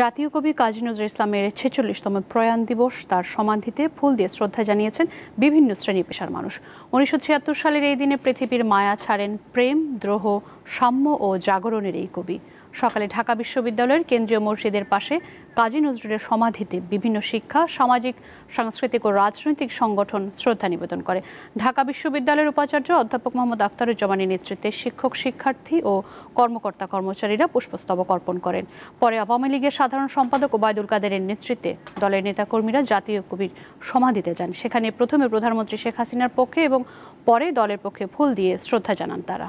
জাতীয় কবি কাজী নজরুল ইসলামের ছেচল্লিশতম প্রয়াণ দিবস তার সমাধিতে ফুল দিয়ে শ্রদ্ধা জানিয়েছেন বিভিন্ন শ্রেণী পেশার মানুষ উনিশশো ছিয়াত্তর সালের এই দিনে পৃথিবীর মায়া ছাড়েন প্রেম দ্রোহ সাম্য ও জাগরণের এই কবি সকালে ঢাকা বিশ্ববিদ্যালয়ের কেন্দ্রীয় মসজিদের পাশে কাজী নজরুলের সমাধিতে বিভিন্ন শিক্ষা সামাজিক সাংস্কৃতিক ও রাজনৈতিক সংগঠন শ্রদ্ধা নিবেদন করে ঢাকা বিশ্ববিদ্যালয়ের উপাচার্য অধ্যাপক মোহাম্মদ আখতারুজ্জামানের নেতৃত্বে শিক্ষক শিক্ষার্থী ও কর্মকর্তা কর্মচারীরা পুষ্পস্তবক অর্পণ করেন পরে আওয়ামী লীগের সাধারণ সম্পাদক ওবায়দুল কাদেরের নেতৃত্বে দলের নেতাকর্মীরা জাতীয় কবির সমাধিতে যান সেখানে প্রথমে প্রধানমন্ত্রী শেখ হাসিনার পক্ষে এবং পরে দলের পক্ষে ফুল দিয়ে শ্রদ্ধা জানান তারা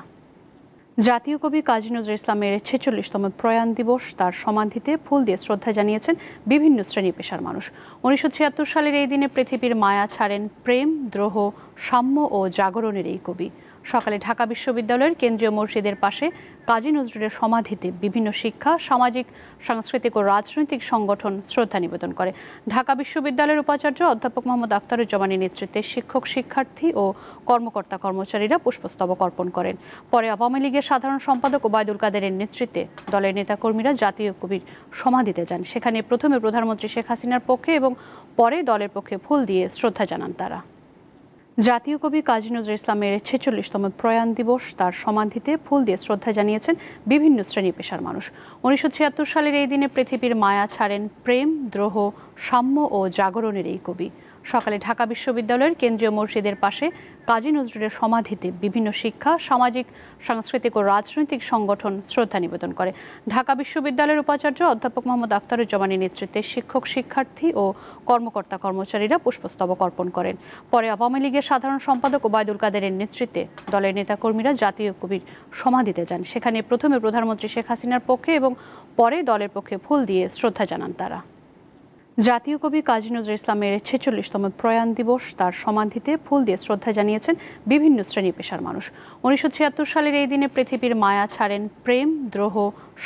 জাতীয় কবি কাজী নজরুল ইসলামের ছেচল্লিশতম প্রয়াণ দিবস তার সমাধিতে ফুল দিয়ে শ্রদ্ধা জানিয়েছেন বিভিন্ন শ্রেণী পেশার মানুষ উনিশশো ছিয়াত্তর সালের এই দিনে পৃথিবীর মায়া ছাড়েন প্রেম দ্রোহ সাম্য ও জাগরণের এই কবি সকালে ঢাকা বিশ্ববিদ্যালয়ের কেন্দ্রীয় মসজিদের পাশে কাজী নজরুলের সমাধিতে বিভিন্ন শিক্ষা সামাজিক সাংস্কৃতিক ও রাজনৈতিক সংগঠন শ্রদ্ধা নিবেদন করে ঢাকা বিশ্ববিদ্যালয়ের উপাচার্য অধ্যাপক মোহাম্মদ আখতারুজ্জামানের নেতৃত্বে শিক্ষক শিক্ষার্থী ও কর্মকর্তা কর্মচারীরা পুষ্পস্তবক অর্পণ করেন পরে আওয়ামী লীগের সাধারণ সম্পাদক ওবায়দুল কাদেরের নেতৃত্বে দলের নেতাকর্মীরা জাতীয় কবির সমাধিতে যান সেখানে প্রথমে প্রধানমন্ত্রী শেখ হাসিনার পক্ষে এবং পরে দলের পক্ষে ফুল দিয়ে শ্রদ্ধা জানান তারা জাতীয় কবি কাজী নজরুল ইসলামের ছেচল্লিশতম প্রয়াণ দিবস তার সমাধিতে ফুল দিয়ে শ্রদ্ধা জানিয়েছেন বিভিন্ন শ্রেণী পেশার মানুষ উনিশশো ছিয়াত্তর সালের এই দিনে পৃথিবীর মায়া ছাড়েন প্রেম দ্রোহ সাম্য ও জাগরণের এই কবি সকালে ঢাকা বিশ্ববিদ্যালয়ের কেন্দ্রীয় মসজিদের পাশে কাজী নজরুলের সমাধিতে বিভিন্ন শিক্ষা সামাজিক সাংস্কৃতিক ও রাজনৈতিক সংগঠন শ্রদ্ধা নিবেদন করে ঢাকা বিশ্ববিদ্যালয়ের উপাচার্য অধ্যাপক মোহাম্মদ আখতারুজ্জামানের নেতৃত্বে শিক্ষক শিক্ষার্থী ও কর্মকর্তা কর্মচারীরা পুষ্পস্তবক অর্পণ করেন পরে আওয়ামী লীগের সাধারণ সম্পাদক ওবায়দুল কাদেরের নেতৃত্বে দলের নেতাকর্মীরা জাতীয় কবির সমাধিতে যান সেখানে প্রথমে প্রধানমন্ত্রী শেখ হাসিনার পক্ষে এবং পরে দলের পক্ষে ফুল দিয়ে শ্রদ্ধা জানান তারা জাতীয় কবি কাজী নজরুল ইসলামের ছেচল্লিশতম প্রয়াণ দিবস তার সমাধিতে ফুল দিয়ে শ্রদ্ধা জানিয়েছেন বিভিন্ন শ্রেণী পেশার মানুষ উনিশশো ছিয়াত্তর সালের এই দিনে পৃথিবীর মায়া ছাড়েন প্রেম দ্রোহ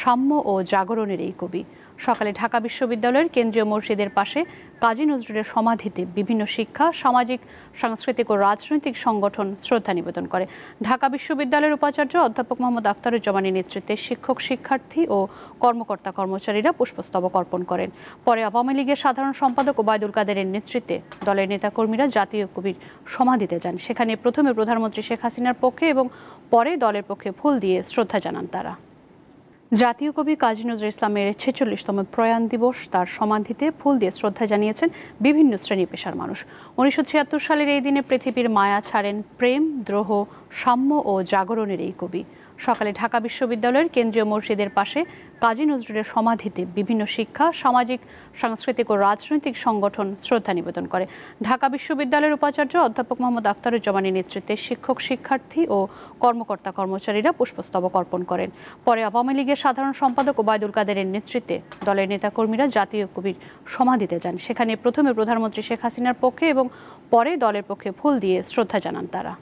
সাম্য ও জাগরণের এই কবি সকালে ঢাকা বিশ্ববিদ্যালয়ের কেন্দ্রীয় মসজিদের পাশে কাজী নজরুলের সমাধিতে বিভিন্ন শিক্ষা সামাজিক সাংস্কৃতিক ও রাজনৈতিক সংগঠন শ্রদ্ধা নিবেদন করে ঢাকা বিশ্ববিদ্যালয়ের উপাচার্য অধ্যাপক মোহাম্মদ আখতারুজ্জামানের নেতৃত্বে শিক্ষক শিক্ষার্থী ও কর্মকর্তা কর্মচারীরা পুষ্পস্তবক অর্পণ করেন পরে আওয়ামী লীগের সাধারণ সম্পাদক ওবায়দুল কাদেরের নেতৃত্বে দলের নেতাকর্মীরা জাতীয় কবির সমাধিতে যান সেখানে প্রথমে প্রধানমন্ত্রী শেখ হাসিনার পক্ষে এবং পরে দলের পক্ষে ফুল দিয়ে শ্রদ্ধা জানান তারা জাতীয় কবি কাজী নজরুল ইসলামের ছেচল্লিশতম প্রয়াণ দিবস তার সমাধিতে ফুল দিয়ে শ্রদ্ধা জানিয়েছেন বিভিন্ন শ্রেণী পেশার মানুষ উনিশশো ছিয়াত্তর সালের এই দিনে পৃথিবীর মায়া ছাড়েন প্রেম দ্রোহ সাম্য ও জাগরণের এই কবি সকালে ঢাকা বিশ্ববিদ্যালয়ের কেন্দ্রীয় মসজিদের পাশে কাজী নজরুলের সমাধিতে বিভিন্ন শিক্ষা সামাজিক সাংস্কৃতিক ও রাজনৈতিক সংগঠন শ্রদ্ধা নিবেদন করে ঢাকা বিশ্ববিদ্যালয়ের উপাচার্য অধ্যাপক মোহাম্মদ আখতারুজ্জামানের নেতৃত্বে শিক্ষক শিক্ষার্থী ও কর্মকর্তা কর্মচারীরা পুষ্পস্তবক অর্পণ করেন পরে আওয়ামী লীগের সাধারণ সম্পাদক ওবায়দুল কাদেরের নেতৃত্বে দলের নেতাকর্মীরা জাতীয় কবির সমাধিতে যান সেখানে প্রথমে প্রধানমন্ত্রী শেখ হাসিনার পক্ষে এবং পরে দলের পক্ষে ফুল দিয়ে শ্রদ্ধা জানান তারা